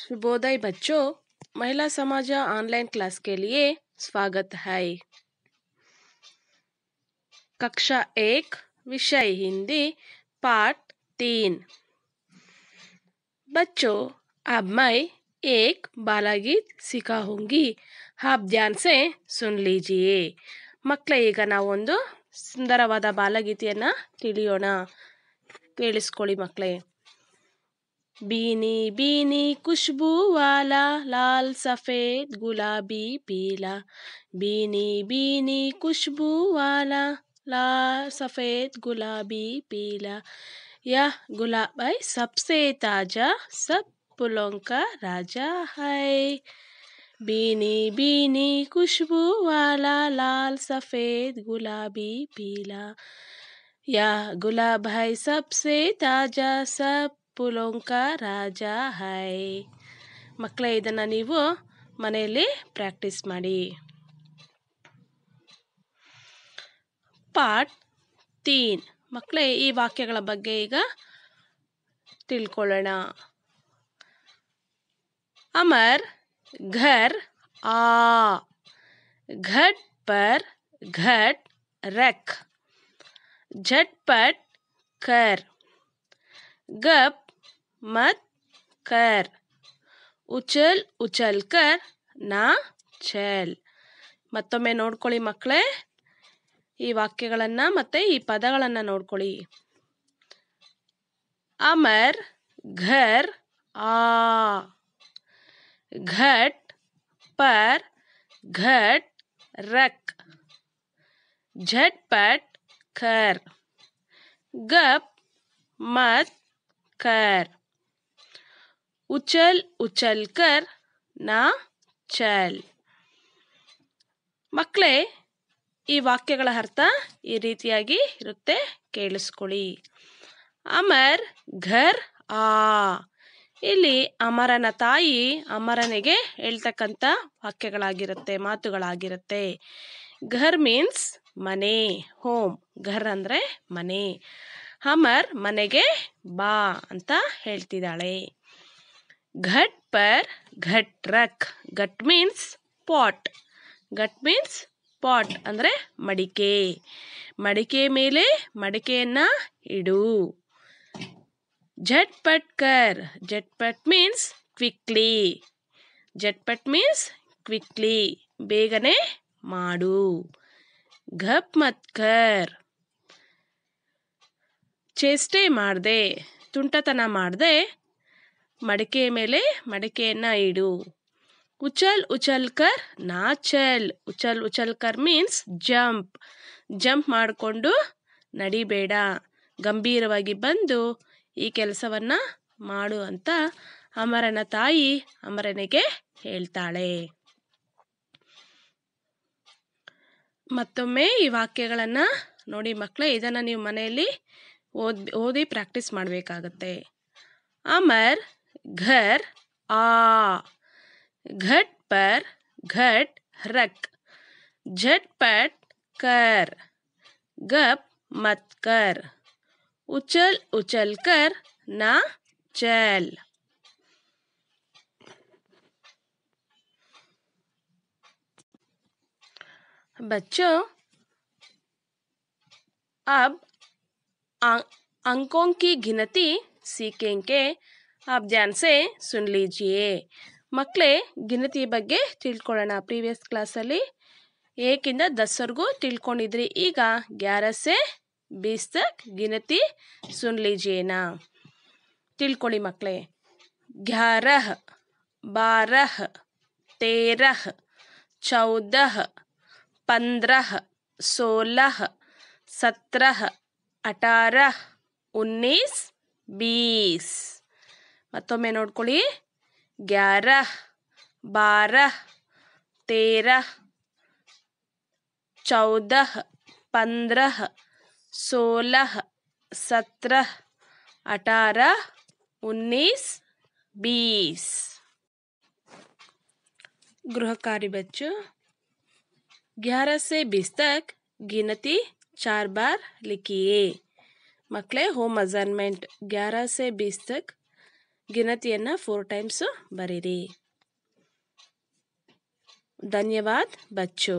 शुभोदय बच्चों महिला समाज ऑनलाइन क्लास के लिए स्वागत है कक्षा एक विषय हिंदी पार्ट तीन बच्चों अब मैं एक गीत सिखाऊंगी आप ध्यान से सुन लीजिए मकल ना सुंदर ಸುಂದರವಾದ ಬಾಲಗೀತೆಯನ್ನು ತಿಳಿಯೋಣ ಕೇಳಿಸ್ಕೊಳ್ಳಿ ಮಕ್ಕಳೇ बीनी बीनी खुशबू वाला लाल सफ़ेद गुलाबी पीला बीनी बीनी खुशबू वाला लाल सफ़ेद गुलाबी पीला यह गुलाब है सबसे ताजा सब फूलों का राजा है बीनी बीनी खुशबू वाला लाल सफ़ेद गुलाबी पीला यह गुलाब है सबसे ताजा सब ಪುಲೋಂಕ ರಾಜ ಹಾಯ್ ಮಕ್ಕಳೇ ಇದನ್ನು ನೀವು ಮನೆಯಲ್ಲಿ ಪ್ರಾಕ್ಟೀಸ್ ಮಾಡಿ ಪಾರ್ಟ್ ತೀನ್ ಮಕ್ಕಳೇ ಈ ವಾಕ್ಯಗಳ ಬಗ್ಗೆ ಈಗ ತಿಳ್ಕೊಳ್ಳೋಣ ಅಮರ್ ಘರ್ ಆ ಘಟ್ ಪರ್ ಘಟ್ ರಕ್ ಝಟ್ ಪಟ್ ಕರ್ ಗಪ್ मत ಕರ್ ಉಚಲ್ ಉಚಲ್ ಕರ್ ನಾ ಚಲ್ ಮತ್ತೊಮ್ಮೆ ನೋಡ್ಕೊಳ್ಳಿ ಮಕ್ಕಳೇ ಈ ವಾಕ್ಯಗಳನ್ನು ಮತ್ತು ಈ ಪದಗಳನ್ನು ನೋಡ್ಕೊಳ್ಳಿ ಅಮರ್ ಘರ್ ಆ ಘಟ್ ಪರ್ ಘಟ್ ರಕ್ ಝಟ್ ಪಟ್ ಕರ್ ಗಪ್ ಮತ್ ಕರ್ ಉಚಲ್ ಉಚಲ್ಕರ್ कर ನಾ ಚಲ್ ಮಕ್ಕಳೇ ಈ ವಾಕ್ಯಗಳ ಅರ್ಥ ಈ ರೀತಿಯಾಗಿ ಇರುತ್ತೆ ಕೇಳಿಸ್ಕೊಳ್ಳಿ ಅಮರ್ ಘರ್ ಆ ಇಲ್ಲಿ ಅಮರನ ತಾಯಿ ಅಮರನಿಗೆ ಹೇಳ್ತಕ್ಕಂಥ ವಾಕ್ಯಗಳಾಗಿರುತ್ತೆ ಮಾತುಗಳಾಗಿರುತ್ತೆ ಘರ್ ಮೀನ್ಸ್ ಮನೆ ಹೋಮ್ ಘರ್ ಅಂದರೆ ಮನೆ ಅಮರ್ ಮನೆಗೆ ಬಾ ಅಂತ ಹೇಳ್ತಿದ್ದಾಳೆ ಘಟ್ ಪರ್ ಘಟ್ ರಕ್ ಘಟ್ ಮೀನ್ಸ್ ಪಾಟ್ ಘಟ್ ಮೀನ್ಸ್ ಪಾಟ್ ಅಂದರೆ ಮಡಿಕೆ ಮಡಿಕೆ ಮೇಲೆ ಮಡಿಕೆಯನ್ನು ಇಡು ಝಟ್ ಪಟ್ ಕರ್ ಝಟ್ ಪಟ್ ಮೀನ್ಸ್ ಕ್ವಿಕ್ಲಿ ಝಟ್ ಪಟ್ ಮೀನ್ಸ್ ಕ್ವಿಕ್ಲಿ ಬೇಗನೆ ಮಾಡು ಘಪ್ ಮತ್ ಕರ್ ಚೇಷ್ಟೆ ಮಾಡಿದೆ ತುಂಟತನ ಮಾಡಿದೆ ಮಡಕೆಯ ಮೇಲೆ ಮಡಕೆಯನ್ನ ಇಡು ಉಚಲ್ ಉಚಲ್ಕರ್ ನಾಚಲ್ ಉಚಲ್ ಉಚಲ್ಕರ್ ಮೀನ್ಸ್ ಜಂಪ್ ಜಂಪ್ ಮಾಡಿಕೊಂಡು ನಡಿಬೇಡ ಗಂಭೀರವಾಗಿ ಬಂದು ಈ ಕೆಲಸವನ್ನ ಮಾಡು ಅಂತ ಅಮರನ ತಾಯಿ ಅಮರನಿಗೆ ಹೇಳ್ತಾಳೆ ಮತ್ತೊಮ್ಮೆ ಈ ವಾಕ್ಯಗಳನ್ನು ನೋಡಿ ಮಕ್ಕಳೇ ಇದನ್ನ ನೀವು ಮನೆಯಲ್ಲಿ ಓದಿ ಓದಿ ಪ್ರಾಕ್ಟೀಸ್ ಮಾಡಬೇಕಾಗತ್ತೆ ಅಮರ್ घर आ घट पर घट रख झटपट कर गप मत कर उछल उछल कर ना चल बच्चों अब अं-, अंकों की गिनती सीखेंगे ಆಪ್ ध्यान से ಮಕ್ಕಳೇ ಗಿನತಿ ಬಗ್ಗೆ ತಿಳ್ಕೊಳ್ಳೋಣ ಪ್ರೀವಿಯಸ್ ಕ್ಲಾಸಲ್ಲಿ ಏಕಿಂದ ದಸರ್ಗೂ ತಿಳ್ಕೊಂಡಿದ್ರಿ ಈಗ ಗ್ಯಾರಸೆ ಬೀಸ್ ತಕ್ ಗಿನತಿ ಸುನ್ ಲೀಜಿಯೇನ ತಿಳ್ಕೊಳ್ಳಿ ಮಕ್ಕಳೇ ಗ್ಯಾರಹ ಬಾರಹ ತೇರಹ ಚೌದಹ ಪಂದ್ರಹ ಸೋಲಹ ಸತ್ರಹ ಅಟಾರಹ ಉನ್ನೀಸ್ ಬೀಸ್ मत ನೋಡ್ಕೊಳ್ಳಿ ग्यार बार ತೇರ ಚೌದ ಪಂದ್ರ सोल सत्रह अठारह उन्नीस बीस गृह कार्य बच्चों ग्यारह से बीस तक गिनती चार बार लिखिए मकले होम असाइनमेंट ग्यारह से बीस तक ಗಿನತಿಯನ್ನು ಫೋರ್ ಟೈಮ್ಸ್ ಬರೀರಿ ಧನ್ಯವಾದ ಬಚ್ಚೋ